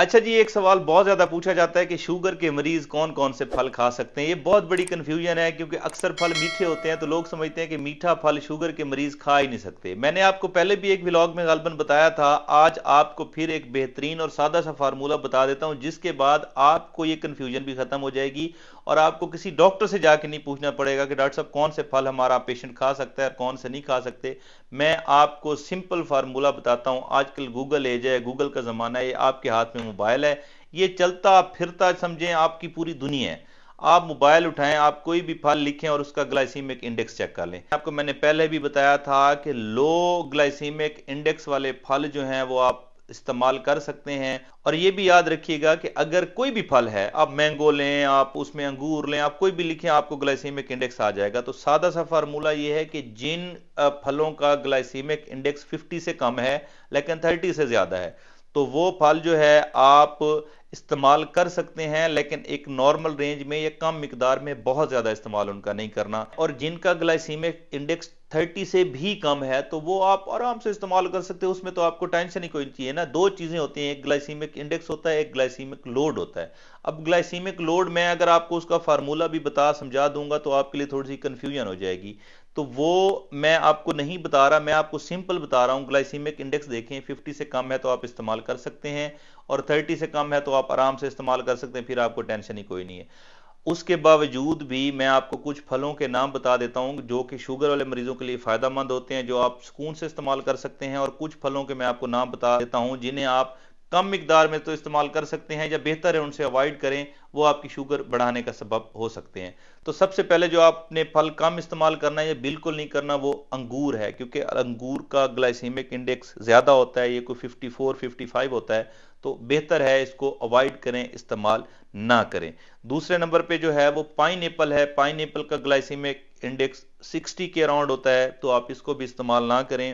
अच्छा जी एक सवाल बहुत ज़्यादा पूछा जाता है कि शुगर के मरीज कौन कौन से फल खा सकते हैं ये बहुत बड़ी कंफ्यूजन है क्योंकि अक्सर फल मीठे होते हैं तो लोग समझते हैं कि मीठा फल शुगर के मरीज खा ही नहीं सकते मैंने आपको पहले भी एक व्लॉग में गालबन बताया था आज आपको फिर एक बेहतरीन और सादा सा फार्मूला बता देता हूँ जिसके बाद आपको ये कन्फ्यूजन भी खत्म हो जाएगी और आपको किसी डॉक्टर से जाके नहीं पूछना पड़ेगा कि डॉक्टर साहब कौन से फल हमारा पेशेंट खा सकता है और कौन से नहीं खा सकते मैं आपको सिंपल फार्मूला बताता हूँ आजकल गूगल एज है गूगल का जमाना है आपके हाथ में मोबाइल है ये चलता फिरता समझें आपकी पूरी दुनिया है आप मोबाइल उठाएं आप कोई भी फल लिखें और उसका ग्लाइसीमिक इंडेक्स चेक कर लें आपको मैंने पहले भी बताया था कि लो ग्लाइसीमिक इंडेक्स वाले फल जो हैं वो आप इस्तेमाल कर सकते हैं और ये भी याद रखिएगा कि अगर कोई भी फल है आप मैंगो लें आप उसमें अंगूर लें आप कोई भी लिखें आपको ग्लाइसीमिक इंडेक्स आ जाएगा तो सादा सा फार्मूला ये है कि जिन फलों का ग्लाइसीमिक इंडेक्स 50 से कम है लेकिन 30 से ज़्यादा है तो वो फल जो है आप इस्तेमाल कर सकते हैं लेकिन एक नॉर्मल रेंज में या कम मकदार में बहुत ज़्यादा इस्तेमाल उनका नहीं करना और जिनका ग्लाइसीमिक इंडेक्स थर्टी से भी कम है तो वो आप आराम से इस्तेमाल कर सकते हो उसमें तो आपको टेंशन ही कोई चाहिए ना दो चीज़ें होती हैं एक ग्लाइसीमिक इंडेक्स होता है एक ग्लाइसीमिक लोड होता है अब ग्लाइसीमिक लोड में अगर आपको उसका फार्मूला भी बता समझा दूंगा तो आपके लिए थोड़ी सी कंफ्यूजन हो जाएगी तो वो मैं आपको नहीं बता रहा मैं आपको सिंपल बता रहा हूं ग्लाइसीमिक इंडेक्स देखें 50 से कम है तो आप इस्तेमाल कर सकते हैं और 30 से कम है तो आप आराम से इस्तेमाल कर सकते हैं फिर आपको टेंशन ही कोई नहीं है उसके बावजूद भी मैं आपको कुछ फलों के नाम बता देता हूं जो कि शुगर वाले मरीजों के लिए फ़ायदा मंद होते हैं जो आप सुकून से इस्तेमाल कर सकते हैं और कुछ फलों के मैं आपको नाम बता देता हूं जिन्हें आप कम मकदार में तो इस्तेमाल कर सकते हैं या बेहतर है उनसे अवॉइड करें वो आपकी शुगर बढ़ाने का सबब हो सकते हैं तो सबसे पहले जो आपने फल कम इस्तेमाल करना है या बिल्कुल नहीं करना वो अंगूर है क्योंकि अंगूर का ग्लाइसीमिक इंडेक्स ज़्यादा होता है ये कोई 54 55 होता है तो बेहतर है इसको अवॉइड करें इस्तेमाल ना करें दूसरे नंबर पर जो है वो पाइन है पाइन का ग्लाइसीमिक इंडेक्स सिक्सटी के अराउंड होता है तो आप इसको भी इस्तेमाल ना करें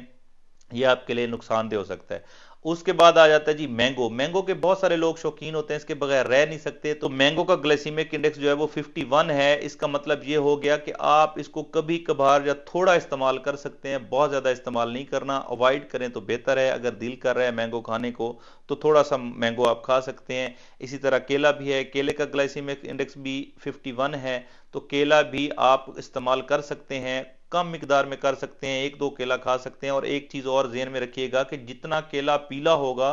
यह आपके लिए नुकसानदेह हो सकता है उसके बाद आ जाता है जी मैंगो मैंगो के बहुत सारे लोग शौकीन होते हैं इसके बगैर रह नहीं सकते तो मैंगो का ग्लेसिमिक इंडेक्स जो है वो 51 है इसका मतलब ये हो गया कि आप इसको कभी कभार या थोड़ा इस्तेमाल कर सकते हैं बहुत ज़्यादा इस्तेमाल नहीं करना अवॉइड करें तो बेहतर है अगर दिल कर रहा है मैंगो खाने को तो थोड़ा सा मैंगो आप खा सकते हैं इसी तरह केला भी है केले का ग्लाइसीमिक इंडेक्स भी 51 है तो केला भी आप इस्तेमाल कर सकते हैं कम मिकदार में कर सकते हैं एक दो केला खा सकते हैं और एक चीज़ और जेहन में रखिएगा कि जितना केला पीला होगा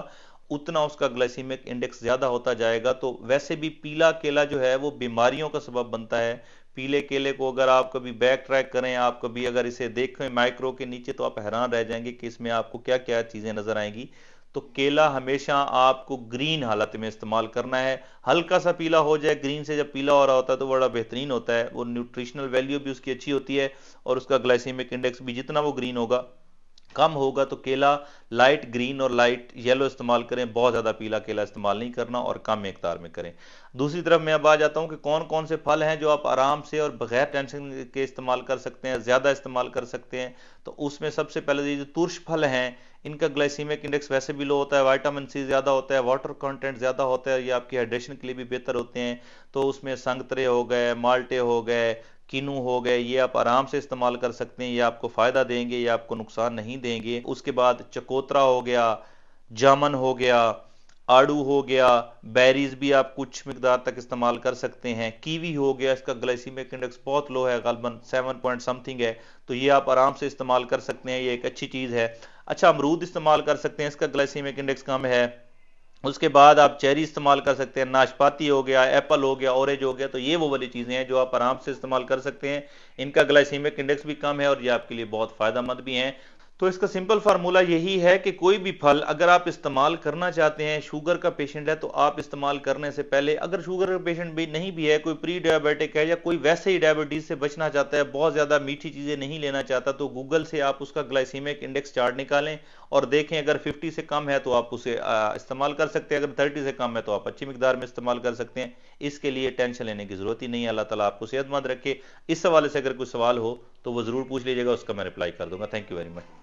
उतना उसका ग्लाइसीमिक इंडेक्स ज़्यादा होता जाएगा तो वैसे भी पीला केला जो है वो बीमारियों का सबब बनता है पीले केले को अगर आप कभी बैक ट्रैक करें आप कभी अगर इसे देखें माइक्रो के नीचे तो आप हैरान रह जाएंगे कि इसमें आपको क्या क्या चीज़ें नज़र आएंगी तो केला हमेशा आपको ग्रीन हालत में इस्तेमाल करना है हल्का सा पीला हो जाए ग्रीन से जब पीला हो रहा होता है तो बड़ा बेहतरीन होता है वो न्यूट्रिशनल वैल्यू भी उसकी अच्छी होती है और उसका ग्लाइसिमिक इंडेक्स भी जितना वो ग्रीन होगा कम होगा तो केला लाइट ग्रीन और लाइट येलो इस्तेमाल करें बहुत ज़्यादा पीला केला इस्तेमाल नहीं करना और कम मकदार में करें दूसरी तरफ मैं अब आ जाता हूं कि कौन कौन से फल हैं जो आप आराम से और बगैर टेंशन के इस्तेमाल कर सकते हैं ज़्यादा इस्तेमाल कर सकते हैं तो उसमें सबसे पहले तो ये जो तुर्श फल हैं इनका ग्लाइसीमिक इंडेक्स वैसे भी लो होता है वाइटामिन सी ज़्यादा होता है वाटर कंटेंट ज़्यादा होता है ये आपकी हाइड्रेशन के लिए भी बेहतर होते हैं तो उसमें संगतरे हो गए माल्टे हो गए किनू हो गए ये आप आराम से इस्तेमाल कर सकते हैं ये आपको फ़ायदा देंगे ये आपको नुकसान नहीं देंगे उसके बाद चकोतरा हो गया जामन हो गया आड़ू हो गया बैरीज भी आप कुछ मकदार तक इस्तेमाल कर सकते हैं कीवी हो गया इसका ग्लाइसीमिक इंडेक्स बहुत लो है गलबन सेवन पॉइंट समथिंग है तो ये आप आराम से इस्तेमाल कर सकते हैं ये एक अच्छी चीज़ है अच्छा अमरूद इस्तेमाल कर सकते हैं इसका ग्लाइसीमिक इंडेक्स कम है उसके बाद आप चेरी इस्तेमाल कर सकते हैं नाशपाती हो गया एप्पल हो गया ऑरेंज हो गया तो ये वो वाली चीज़ें हैं जो आप आराम से इस्तेमाल कर सकते हैं इनका ग्लाइसीमिक इंडेक्स भी कम है और ये आपके लिए बहुत फ़ायदा मंद भी हैं तो इसका सिंपल फार्मूला यही है कि कोई भी फल अगर आप इस्तेमाल करना चाहते हैं शुगर का पेशेंट है तो आप इस्तेमाल करने से पहले अगर शुगर का पेशेंट भी नहीं भी है कोई प्री डायबिटिक है या कोई वैसे ही डायबिटीज से बचना चाहता है बहुत ज़्यादा मीठी चीज़ें नहीं लेना चाहता तो गूगल से आप उसका ग्लाइसीमिक इंडेक्स चार्ट निकालें और देखें अगर फिफ्टी से कम है तो आप उसे इस्तेमाल कर सकते हैं अगर थर्टी से कम है तो आप अच्छी मकदार में इस्तेमाल कर सकते हैं इसके लिए टेंशन लेने की ज़रूरत ही नहीं अल्लाह तला आपको सेहतमंद रखे इस हवाले से अगर कोई सवाल हो तो वो ज़रूर पूछ लीजिएगा उसका मैं रिप्लाई कर दूंगा थैंक यू वेरी मच